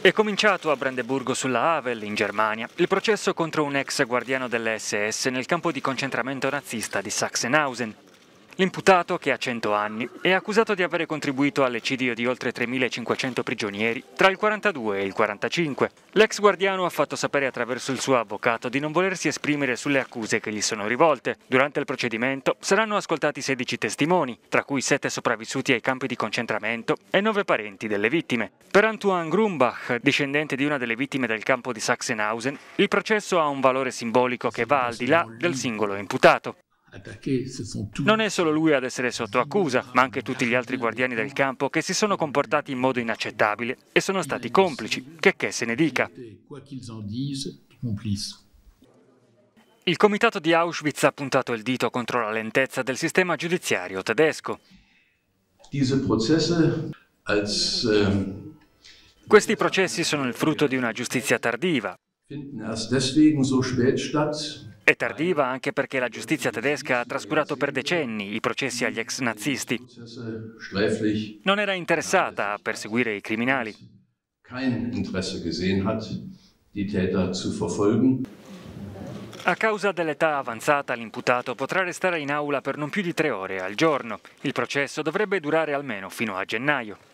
È cominciato a Brandeburgo sulla Havel, in Germania, il processo contro un ex guardiano dell'SS nel campo di concentramento nazista di Sachsenhausen, L'imputato, che ha 100 anni, è accusato di avere contribuito all'eccidio di oltre 3.500 prigionieri tra il 42 e il 45. L'ex guardiano ha fatto sapere attraverso il suo avvocato di non volersi esprimere sulle accuse che gli sono rivolte. Durante il procedimento saranno ascoltati 16 testimoni, tra cui 7 sopravvissuti ai campi di concentramento e 9 parenti delle vittime. Per Antoine Grumbach, discendente di una delle vittime del campo di Sachsenhausen, il processo ha un valore simbolico che va al di là del singolo imputato. Eh, non è solo lui ad essere sotto accusa, ma anche tutti gli altri guardiani del campo che si sono comportati in modo inaccettabile e sono stati complici, che che se ne dica. Il comitato di Auschwitz ha puntato il dito contro la lentezza del sistema giudiziario tedesco. Ähm, Questi processi sono il frutto di una giustizia tardiva. È tardiva anche perché la giustizia tedesca ha trascurato per decenni i processi agli ex nazisti. Non era interessata a perseguire i criminali. A causa dell'età avanzata l'imputato potrà restare in aula per non più di tre ore al giorno. Il processo dovrebbe durare almeno fino a gennaio.